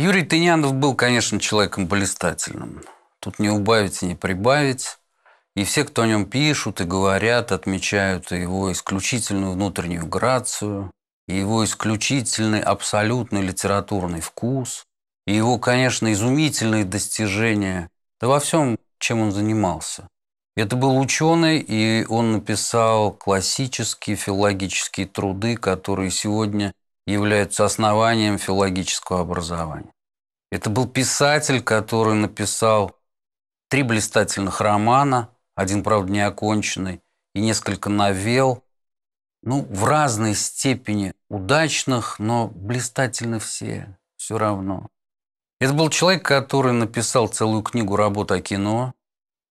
Юрий Тынянов был, конечно, человеком блистательным. Тут не убавить и не прибавить. И все, кто о нем пишут и говорят, отмечают его исключительную внутреннюю грацию, и его исключительный абсолютный литературный вкус, и его, конечно, изумительные достижения, да во всем, чем он занимался. Это был ученый, и он написал классические филологические труды, которые сегодня являются основанием филологического образования. Это был писатель, который написал три блистательных романа, один, правда, неоконченный, и несколько новелл, ну, в разной степени удачных, но блистательны все, все равно. Это был человек, который написал целую книгу работ о кино,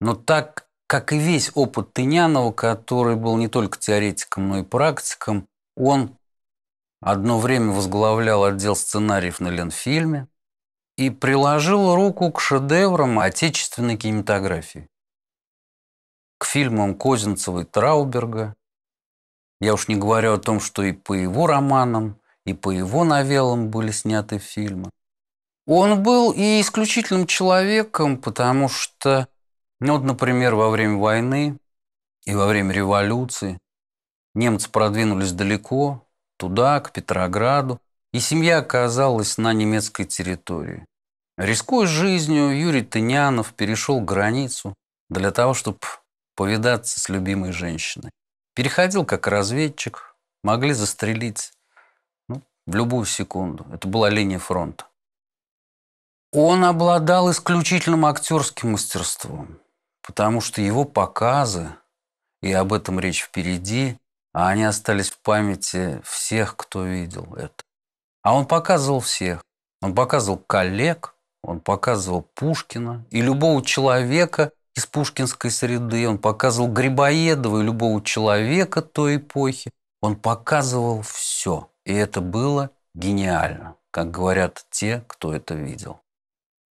но так, как и весь опыт Тынянова, который был не только теоретиком, но и практиком, он одно время возглавлял отдел сценариев на Ленфильме и приложил руку к шедеврам отечественной кинематографии. К фильмам Козинцева и Трауберга, я уж не говорю о том, что и по его романам, и по его новеллам были сняты фильмы. Он был и исключительным человеком, потому что, ну вот, например, во время войны и во время революции немцы продвинулись далеко, туда, к Петрограду, и семья оказалась на немецкой территории. Рискуя жизнью, Юрий Тынянов перешел границу для того, чтобы повидаться с любимой женщиной. Переходил как разведчик, могли застрелить ну, в любую секунду. Это была линия фронта. Он обладал исключительным актерским мастерством, потому что его показы, и об этом речь впереди, а они остались в памяти всех, кто видел это. А он показывал всех. Он показывал коллег, он показывал Пушкина и любого человека из пушкинской среды. Он показывал Грибоедова и любого человека той эпохи. Он показывал все. И это было гениально, как говорят те, кто это видел.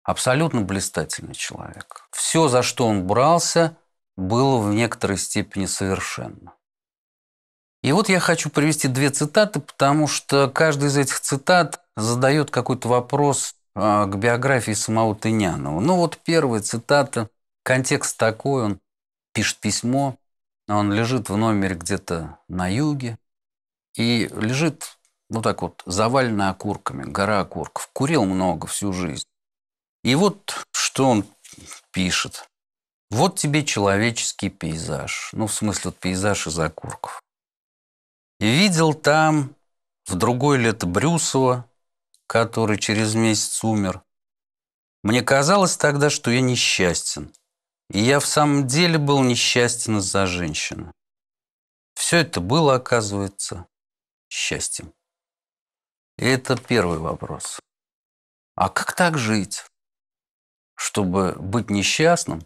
Абсолютно блистательный человек. Все, за что он брался, было в некоторой степени совершенно. И вот я хочу привести две цитаты, потому что каждый из этих цитат задает какой-то вопрос а, к биографии самого Тынянова. Ну вот первая цитата, контекст такой, он пишет письмо, он лежит в номере где-то на юге и лежит, ну так вот, завалено окурками, гора окурков. Курил много всю жизнь. И вот что он пишет. Вот тебе человеческий пейзаж. Ну, в смысле, вот пейзаж из окурков. Видел там в другой лето Брюсова, который через месяц умер. Мне казалось тогда, что я несчастен. И я в самом деле был несчастен за женщины. Все это было, оказывается, счастьем. И это первый вопрос. А как так жить, чтобы быть несчастным,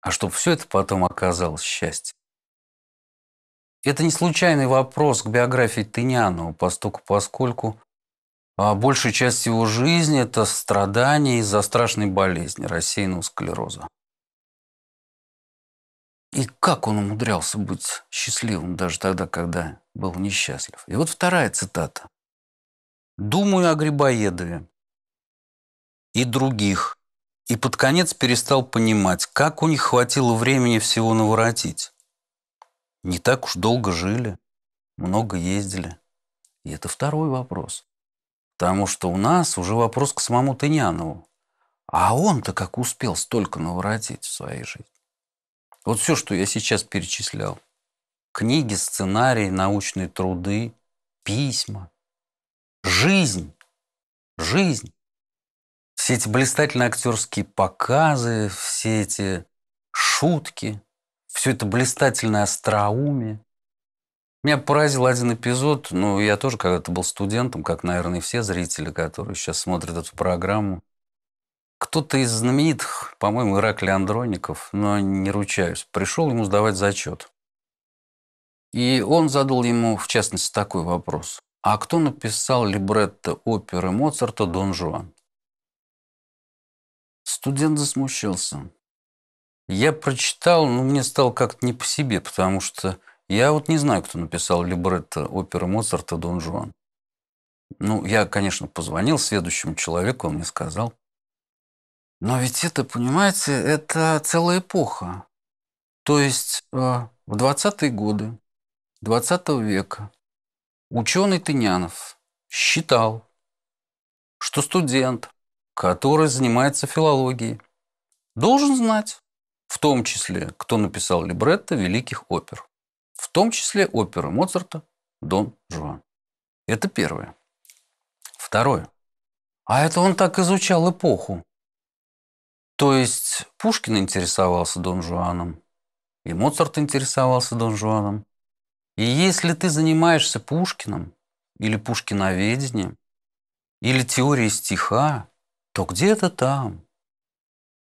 а чтобы все это потом оказалось счастьем? Это не случайный вопрос к биографии Тынянова, постоку, поскольку а, большая часть его жизни – это страдания из-за страшной болезни рассеянного склероза. И как он умудрялся быть счастливым даже тогда, когда был несчастлив. И вот вторая цитата. «Думаю о Грибоедове и других, и под конец перестал понимать, как у них хватило времени всего наворотить не так уж долго жили, много ездили. И это второй вопрос. Потому что у нас уже вопрос к самому Тынянову. А он-то как успел столько наворотить в своей жизни? Вот все, что я сейчас перечислял. Книги, сценарии, научные труды, письма. Жизнь. Жизнь. Все эти блистательные актерские показы, все эти шутки – все это блистательное остроумие. Меня поразил один эпизод, ну, я тоже когда-то был студентом, как, наверное, и все зрители, которые сейчас смотрят эту программу. Кто-то из знаменитых, по-моему, Иракли Андроников, но не ручаюсь, пришел ему сдавать зачет. И он задал ему, в частности, такой вопрос. А кто написал либретто оперы Моцарта «Дон Жуан»? Студент засмущался. Я прочитал, но мне стало как-то не по себе, потому что я вот не знаю, кто написал либретто оперы Моцарта «Дон Жуан». Ну, я, конечно, позвонил следующему человеку, он мне сказал. Но ведь это, понимаете, это целая эпоха. То есть э, в 20-е годы 20 века ученый Тынянов считал, что студент, который занимается филологией, должен знать в том числе, кто написал либретто великих опер. В том числе оперы Моцарта «Дон Жуан». Это первое. Второе. А это он так изучал эпоху. То есть Пушкин интересовался Дон Жуаном, и Моцарт интересовался Дон Жуаном. И если ты занимаешься Пушкиным или пушкиноведением, или теорией стиха, то где-то там,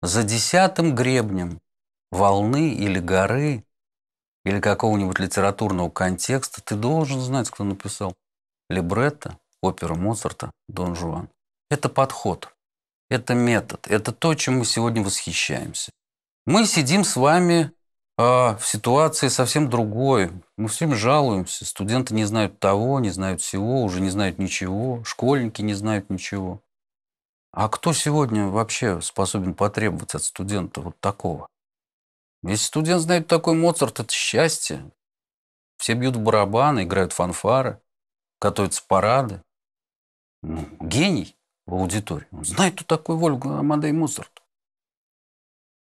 за десятым гребнем, волны или горы, или какого-нибудь литературного контекста, ты должен знать, кто написал либретто, оперу Моцарта «Дон Жуан». Это подход, это метод, это то, чем мы сегодня восхищаемся. Мы сидим с вами э, в ситуации совсем другой. Мы всем жалуемся. Студенты не знают того, не знают всего, уже не знают ничего. Школьники не знают ничего. А кто сегодня вообще способен потребовать от студента вот такого? Если студент знает такой Моцарт, это счастье. Все бьют в барабаны, играют фанфары, готовятся парады. Ну, гений в аудитории. Он знает, кто такой Вольга Амадей Моцарт.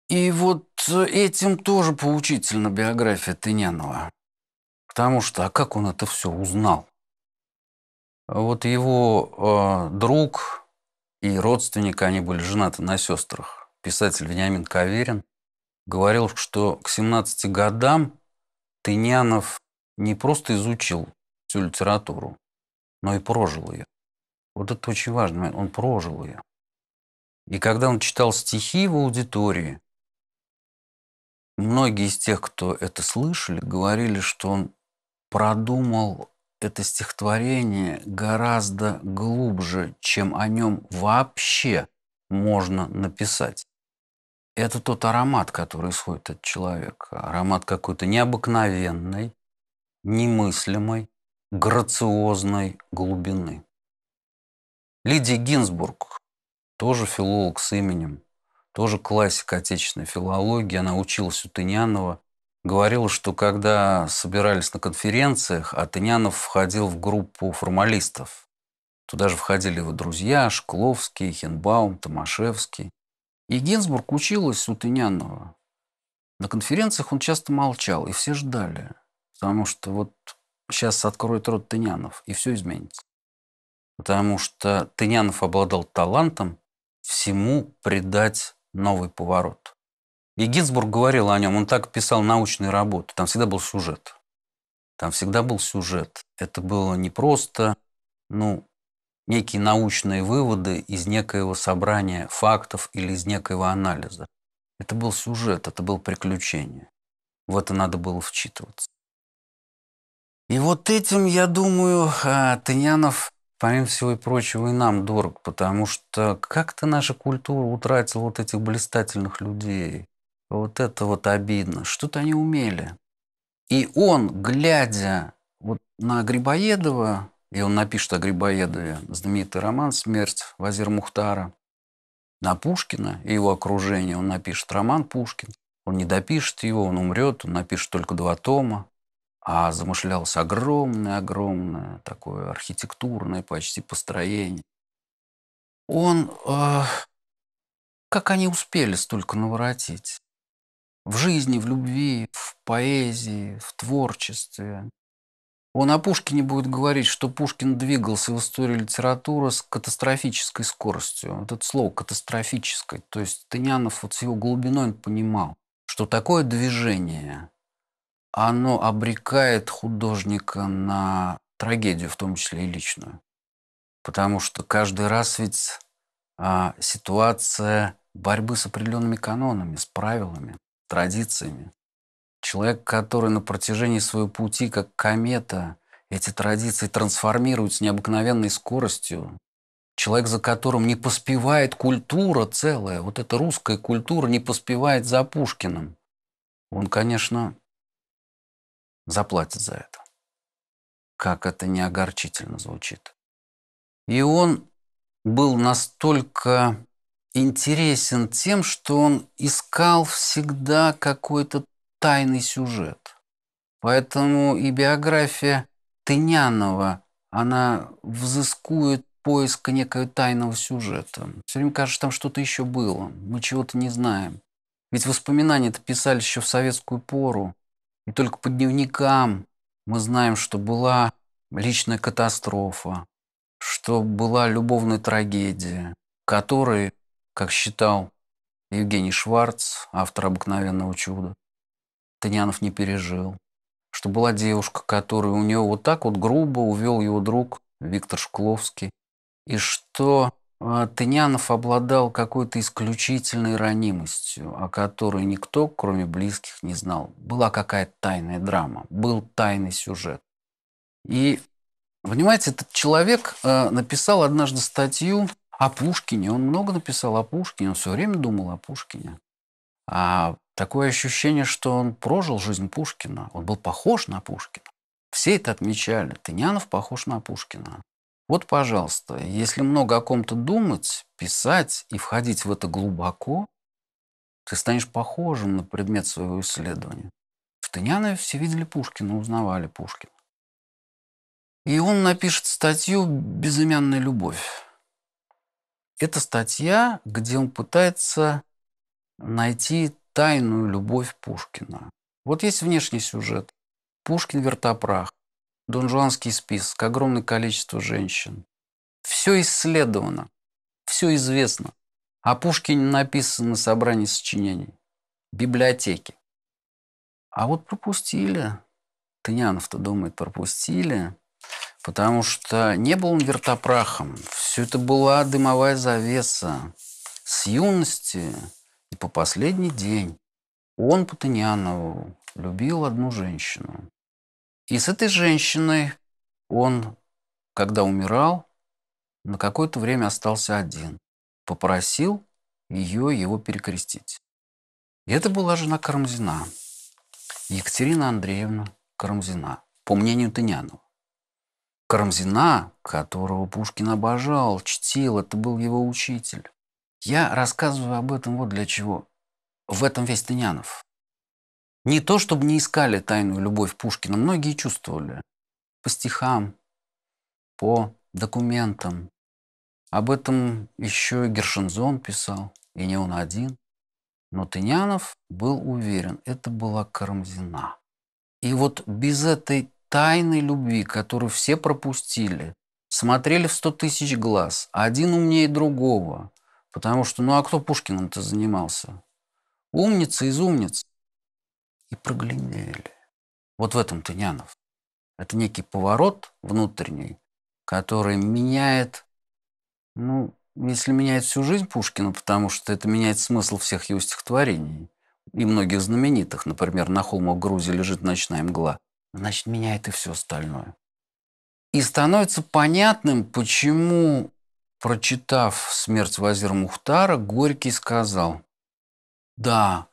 И вот э, этим тоже поучительна биография Тынянова. Потому что, а как он это все узнал? Вот его э, друг и родственник, они были женаты на сестрах. Писатель Вениамин Каверин – говорил, что к 17 годам Тынянов не просто изучил всю литературу, но и прожил ее. Вот это очень важно, он прожил ее. И когда он читал стихи в аудитории, многие из тех, кто это слышали, говорили, что он продумал это стихотворение гораздо глубже, чем о нем вообще можно написать это тот аромат, который исходит от человека. Аромат какой-то необыкновенной, немыслимой, грациозной глубины. Лидия Гинзбург, тоже филолог с именем, тоже классик отечественной филологии, она училась у Тынянова, говорила, что когда собирались на конференциях, а Тынянов входил в группу формалистов. Туда же входили его друзья Шкловский, Хенбаум, Томашевский. И Гинзбург училась у Тынянова. На конференциях он часто молчал, и все ждали. Потому что вот сейчас откроет рот Тынянов, и все изменится. Потому что Тынянов обладал талантом всему придать новый поворот. И Гинзбург говорил о нем, он так писал научные работы, там всегда был сюжет. Там всегда был сюжет. Это было не просто, ну, некие научные выводы из некоего собрания фактов или из некоего анализа. Это был сюжет, это было приключение. В это надо было вчитываться. И вот этим, я думаю, а, Тынянов, помимо всего и прочего, и нам дорог, потому что как-то наша культура утратила вот этих блистательных людей. Вот это вот обидно. Что-то они умели. И он, глядя вот на Грибоедова, и он напишет о Грибоедове знаменитый роман «Смерть Вазир Мухтара». На Пушкина и его окружение он напишет роман «Пушкин». Он не допишет его, он умрет, он напишет только два тома. А замышлялось огромное-огромное такое архитектурное почти построение. Он... Э, как они успели столько наворотить? В жизни, в любви, в поэзии, в творчестве. Он о Пушкине будет говорить, что Пушкин двигался в истории литературы с катастрофической скоростью. Вот это слово «катастрофической». То есть Тынянов вот с его глубиной он понимал, что такое движение, оно обрекает художника на трагедию, в том числе и личную. Потому что каждый раз ведь а, ситуация борьбы с определенными канонами, с правилами, традициями. Человек, который на протяжении своего пути, как комета, эти традиции трансформирует с необыкновенной скоростью. Человек, за которым не поспевает культура целая, вот эта русская культура не поспевает за Пушкиным. Он, конечно, заплатит за это. Как это не огорчительно звучит. И он был настолько интересен тем, что он искал всегда какой-то тайный сюжет. Поэтому и биография Тынянова, она взыскует поиска некого тайного сюжета. Все время кажется, там что-то еще было, мы чего-то не знаем. Ведь воспоминания это писались еще в советскую пору. И только по дневникам мы знаем, что была личная катастрофа, что была любовная трагедия, которой, как считал Евгений Шварц, автор «Обыкновенного чуда», Танянов не пережил. Что была девушка, которую у него вот так вот грубо увел его друг Виктор Шкловский. И что а, Тынянов обладал какой-то исключительной ранимостью, о которой никто, кроме близких, не знал. Была какая-то тайная драма, был тайный сюжет. И, понимаете, этот человек а, написал однажды статью о Пушкине. Он много написал о Пушкине, он все время думал о Пушкине. А Такое ощущение, что он прожил жизнь Пушкина, он был похож на Пушкина. Все это отмечали. Тынянов похож на Пушкина. Вот, пожалуйста, если много о ком-то думать, писать и входить в это глубоко, ты станешь похожим на предмет своего исследования. В Тынянове все видели Пушкина, узнавали Пушкина. И он напишет статью «Безымянная любовь». Это статья, где он пытается найти тайную любовь Пушкина. Вот есть внешний сюжет. Пушкин вертопрах, донжуанский список, огромное количество женщин. Все исследовано, все известно. А Пушкин написано на собрании сочинений, библиотеки. А вот пропустили. Тынянов-то думает, пропустили. Потому что не был он вертопрахом. Все это была дымовая завеса. С юности и по последний день он, Патанянову, любил одну женщину. И с этой женщиной он, когда умирал, на какое-то время остался один. Попросил ее его перекрестить. И это была жена Карамзина, Екатерина Андреевна Карамзина, по мнению Тынянова. Карамзина, которого Пушкин обожал, чтил, это был его учитель. Я рассказываю об этом вот для чего. В этом весь Тынянов. Не то, чтобы не искали тайную любовь Пушкина, многие чувствовали. По стихам, по документам. Об этом еще и Гершинзон писал, и не он один. Но Тынянов был уверен, это была Карамзина. И вот без этой тайной любви, которую все пропустили, смотрели в сто тысяч глаз, один умнее другого – Потому что, ну а кто Пушкиным-то занимался? Умница из умниц. И проглядели. Вот в этом Тынянов. Это некий поворот внутренний, который меняет, ну, если меняет всю жизнь Пушкина, потому что это меняет смысл всех его стихотворений и многих знаменитых. Например, «На в Грузии лежит ночная мгла». Значит, меняет и все остальное. И становится понятным, почему Прочитав смерть Вазир Мухтара, Горький сказал, «Да,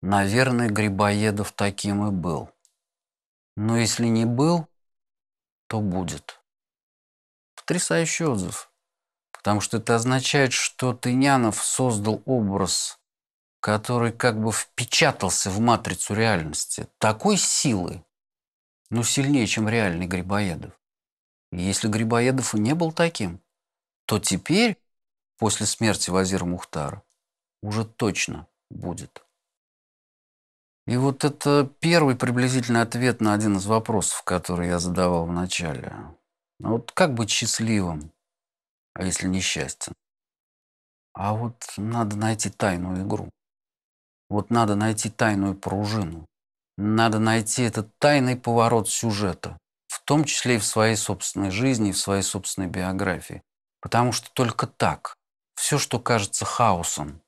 наверное, Грибоедов таким и был. Но если не был, то будет». Потрясающий отзыв, потому что это означает, что Тынянов создал образ, который как бы впечатался в матрицу реальности такой силы, но сильнее, чем реальный Грибоедов. если Грибоедов и не был таким – то теперь, после смерти Вазира Мухтара, уже точно будет. И вот это первый приблизительный ответ на один из вопросов, который я задавал в начале. Ну вот как быть счастливым, а если несчастен? А вот надо найти тайную игру. Вот надо найти тайную пружину. Надо найти этот тайный поворот сюжета, в том числе и в своей собственной жизни, и в своей собственной биографии. Потому что только так все, что кажется хаосом,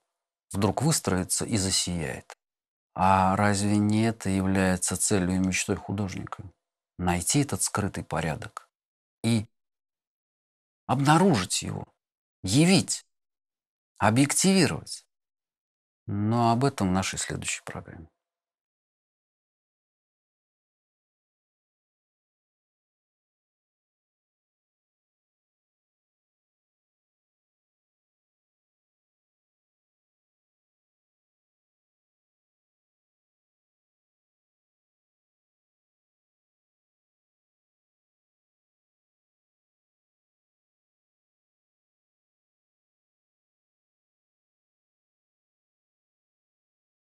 вдруг выстроится и засияет. А разве не это является целью и мечтой художника? Найти этот скрытый порядок и обнаружить его, явить, объективировать. Но об этом в нашей следующей программе.